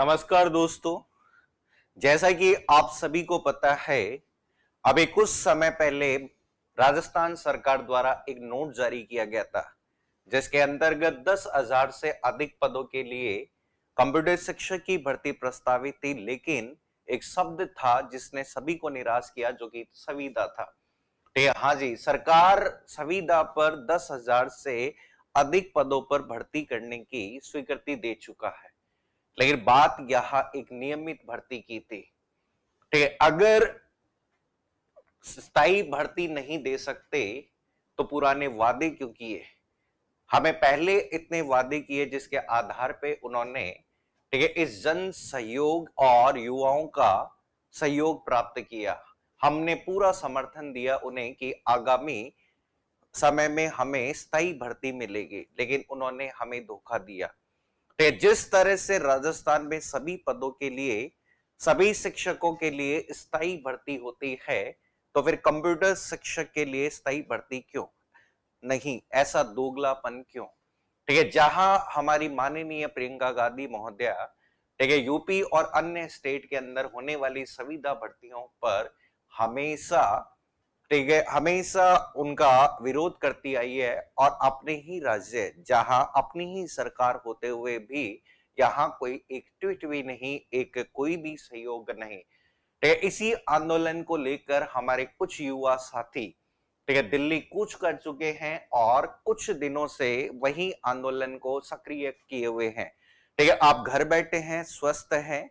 नमस्कार दोस्तों जैसा कि आप सभी को पता है अभी कुछ समय पहले राजस्थान सरकार द्वारा एक नोट जारी किया गया था जिसके अंतर्गत दस हजार से अधिक पदों के लिए कंप्यूटर शिक्षक की भर्ती प्रस्तावित थी लेकिन एक शब्द था जिसने सभी को निराश किया जो कि संविदा था तो हाँ जी सरकार संविदा पर दस हजार से अधिक पदों पर भर्ती करने की स्वीकृति दे चुका है लेकिन बात यहां एक नियमित भर्ती की थी ठीक है अगर स्थायी भर्ती नहीं दे सकते तो पुराने वादे क्यों किए हमें पहले इतने वादे किए जिसके आधार पे उन्होंने ठीक है इस जन सहयोग और युवाओं का सहयोग प्राप्त किया हमने पूरा समर्थन दिया उन्हें कि आगामी समय में हमें स्थायी भर्ती मिलेगी लेकिन उन्होंने हमें धोखा दिया तो जिस तरह से राजस्थान में सभी पदों के लिए सभी शिक्षकों के लिए स्थायी भर्ती होती है तो फिर कंप्यूटर शिक्षक के लिए स्थायी भर्ती क्यों नहीं ऐसा दोगलापन क्यों ठीक है जहां हमारी माननीय प्रियंका गांधी महोदया ठीक है यूपी और अन्य स्टेट के अंदर होने वाली सविधा भर्तियों पर हमेशा ठीक है हमेशा उनका विरोध करती आई है और अपने ही राज्य जहां अपनी ही सरकार होते हुए भी यहाँ कोई एक ट्वीट भी नहीं एक कोई भी सहयोग नहीं ठीक है इसी आंदोलन को लेकर हमारे कुछ युवा साथी ठीक है दिल्ली कूच कर चुके हैं और कुछ दिनों से वही आंदोलन को सक्रिय किए हुए हैं ठीक है आप घर बैठे हैं स्वस्थ हैं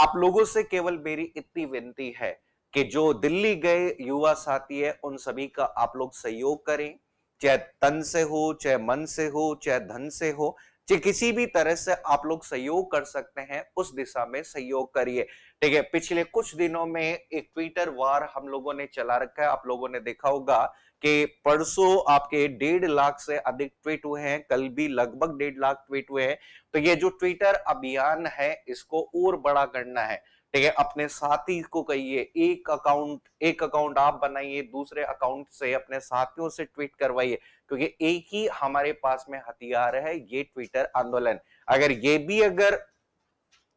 आप लोगों से केवल मेरी इतनी विनती है कि जो दिल्ली गए युवा साथी है उन सभी का आप लोग सहयोग करें चाहे तन से हो चाहे मन से हो चाहे धन से हो चाहे किसी भी तरह से आप लोग सहयोग कर सकते हैं उस दिशा में सहयोग करिए ठीक है पिछले कुछ दिनों में एक ट्विटर वार हम लोगों ने चला रखा है आप लोगों ने देखा होगा कि परसों आपके डेढ़ लाख से अधिक ट्वीट हुए हैं कल भी लगभग डेढ़ लाख ट्वीट हुए हैं तो ये जो ट्विटर अभियान है इसको और बड़ा करना है ठीक है अपने साथी को कहिए एक अकाउंट एक अकाउंट आप बनाइए दूसरे अकाउंट से अपने साथियों से ट्वीट करवाइए क्योंकि एक ही हमारे पास में हथियार है ये ट्विटर आंदोलन अगर ये भी अगर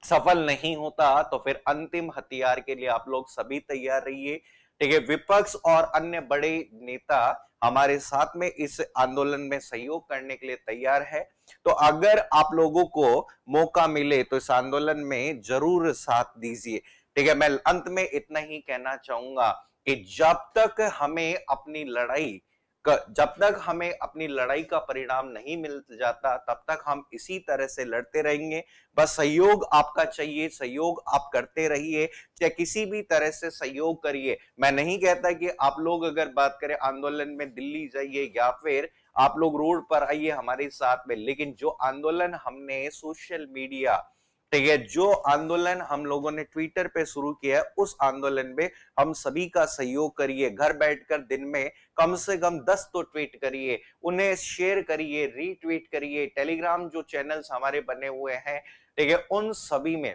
सफल नहीं होता तो फिर अंतिम हथियार के लिए आप लोग सभी तैयार रहिए ठीक है विपक्ष और अन्य बड़े नेता हमारे साथ में इस आंदोलन में सहयोग करने के लिए तैयार है तो अगर आप लोगों को मौका मिले तो इस आंदोलन में जरूर साथ दीजिए ठीक है मैं अंत में इतना ही कहना चाहूंगा कि जब तक हमें अपनी लड़ाई जब तक हमें अपनी लड़ाई का परिणाम नहीं मिल जाता तब तक हम इसी तरह से लड़ते रहेंगे बस सहयोग आपका चाहिए सहयोग आप करते रहिए चाहे किसी भी तरह से सहयोग करिए मैं नहीं कहता कि आप लोग अगर बात करें आंदोलन में दिल्ली जाइए या फिर आप लोग रोड पर आइए हमारे साथ में लेकिन जो आंदोलन हमने सोशल मीडिया ठीक है जो आंदोलन हम लोगों ने ट्विटर पे शुरू किया है उस आंदोलन में हम सभी का सहयोग करिए घर बैठकर दिन में कम से कम दस तो ट्वीट करिए उन्हें शेयर करिए रीट्वीट करिए टेलीग्राम जो चैनल्स हमारे बने हुए हैं ठीक है उन सभी में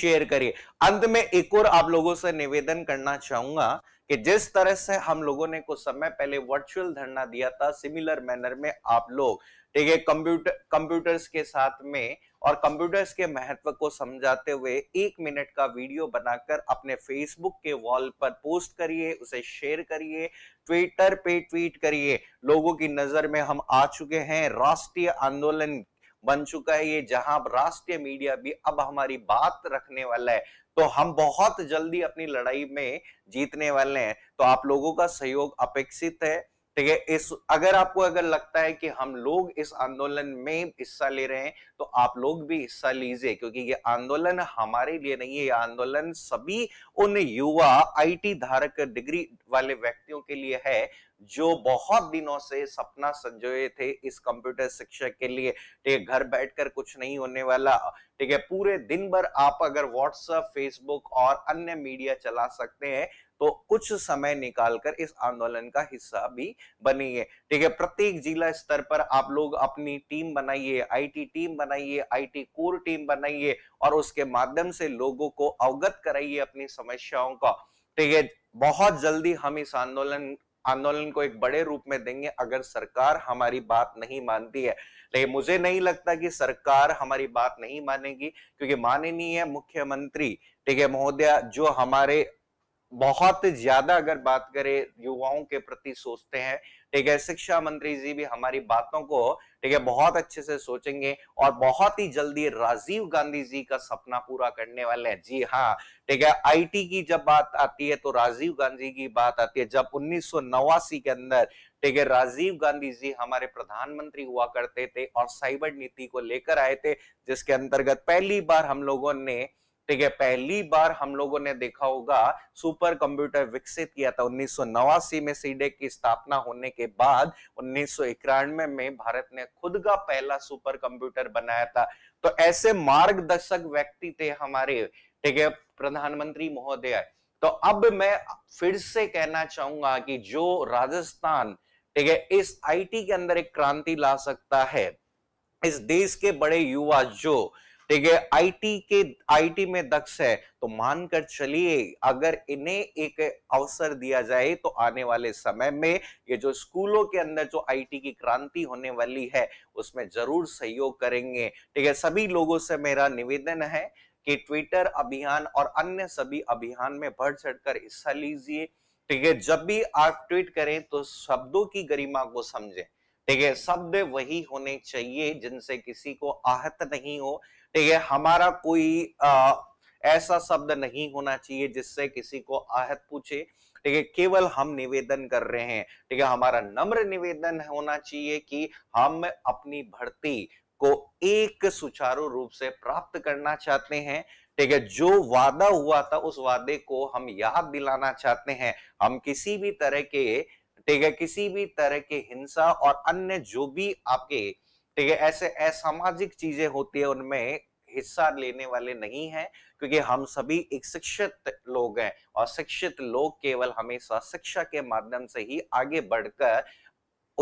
शेयर करिए अंत में एक और आप लोगों से निवेदन करना चाहूंगा कि जिस तरह से हम लोगों ने कुछ समय पहले वर्चुअल धरना दिया था सिमिलर मैनर में आप लोग ठीक है कंप्यूटर कंप्यूटर्स के साथ में और कंप्यूटर्स के महत्व को समझाते हुए एक मिनट का वीडियो बनाकर अपने फेसबुक के वॉल पर पोस्ट करिए उसे शेयर करिए ट्विटर पे ट्वीट करिए लोगों की नजर में हम आ चुके हैं राष्ट्रीय आंदोलन बन चुका है ये जहां राष्ट्रीय मीडिया भी अब हमारी बात रखने वाला है तो हम बहुत जल्दी अपनी लड़ाई में जीतने वाले हैं तो आप लोगों का सहयोग अपेक्षित है ठीक है इस अगर आपको अगर लगता है कि हम लोग इस आंदोलन में हिस्सा ले रहे हैं तो आप लोग भी हिस्सा लीजिए क्योंकि ये आंदोलन हमारे लिए नहीं है ये आंदोलन सभी उन युवा आईटी धारक डिग्री वाले व्यक्तियों के लिए है जो बहुत दिनों से सपना संजोए थे इस कंप्यूटर शिक्षा के लिए ठीक है घर बैठकर कुछ नहीं होने वाला ठीक है पूरे दिन भर आप अगर व्हाट्सएप फेसबुक और अन्य मीडिया चला सकते हैं तो कुछ समय निकालकर इस आंदोलन का हिस्सा भी बनिए ठीक है प्रत्येक जिला स्तर पर आप लोग अपनी टीम बनाइए आईटी टीम बनाइए आईटी कोर टीम बनाइए और उसके माध्यम से लोगों को अवगत कराइए अपनी समस्याओं का ठीक है बहुत जल्दी हम इस आंदोलन आंदोलन को एक बड़े रूप में देंगे अगर सरकार हमारी बात नहीं मानती है लेकिन मुझे नहीं लगता कि सरकार हमारी बात नहीं मानेगी क्योंकि माननीय मुख्यमंत्री ठीक है महोदया जो हमारे बहुत ज्यादा अगर बात करें युवाओं के प्रति सोचते हैं ठीक है शिक्षा मंत्री जी भी हमारी बातों को ठीक है बहुत अच्छे से सोचेंगे और बहुत ही जल्दी राजीव गांधी जी का सपना पूरा करने वाले हैं जी हाँ ठीक है आईटी की जब बात आती है तो राजीव गांधी की बात आती है जब उन्नीस के अंदर ठीक है राजीव गांधी जी हमारे प्रधानमंत्री हुआ करते थे और साइबर नीति को लेकर आए थे जिसके अंतर्गत पहली बार हम लोगों ने ठीक है पहली बार हम लोगों ने देखा होगा सुपर कंप्यूटर विकसित किया था उन्नीस में सीडेक e की स्थापना होने के बाद उन्नीस में, में भारत ने खुद का पहला सुपर कंप्यूटर बनाया था तो ऐसे मार्गदर्शक व्यक्ति थे हमारे ठीक है प्रधानमंत्री महोदय तो अब मैं फिर से कहना चाहूंगा कि जो राजस्थान ठीक है इस आईटी के अंदर एक क्रांति ला सकता है इस देश के बड़े युवा जो ठीक है आईटी के आईटी में दक्ष है तो मानकर चलिए अगर इन्हें एक अवसर दिया जाए तो आने वाले समय में ये जो स्कूलों के अंदर जो आईटी की क्रांति होने वाली है उसमें जरूर सहयोग करेंगे ठीक है सभी लोगों से मेरा निवेदन है कि ट्विटर अभियान और अन्य सभी अभियान में बढ़ चढ़कर हिस्सा लीजिए ठीक है जब भी आप ट्वीट करें तो शब्दों की गरिमा को समझें ठीक है शब्द वही होने चाहिए जिनसे किसी को आहत नहीं हो ठीक है हमारा कोई आ, ऐसा शब्द नहीं होना चाहिए जिससे किसी को आहत पूछे ठीक है केवल हम निवेदन कर रहे हैं ठीक है हमारा नम्र निवेदन होना चाहिए कि हम अपनी भर्ती को एक सुचारू रूप से प्राप्त करना चाहते हैं ठीक है जो वादा हुआ था उस वादे को हम याद दिलाना चाहते हैं हम किसी भी तरह के ठीक है किसी भी तरह के हिंसा और अन्य जो भी आपके ठीक है ऐसे असामाजिक चीजें होती है उनमें हिस्सा लेने वाले नहीं है क्योंकि हम सभी एक शिक्षित लोग हैं और शिक्षित लोग केवल हमेशा शिक्षा के माध्यम से ही आगे बढ़कर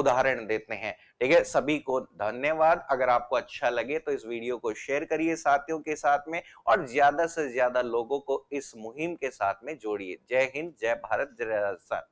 उदाहरण देते हैं ठीक है सभी को धन्यवाद अगर आपको अच्छा लगे तो इस वीडियो को शेयर करिए साथियों के साथ में और ज्यादा से ज्यादा लोगों को इस मुहिम के साथ में जोड़िए जय हिंद जय भारत जय राजस्थान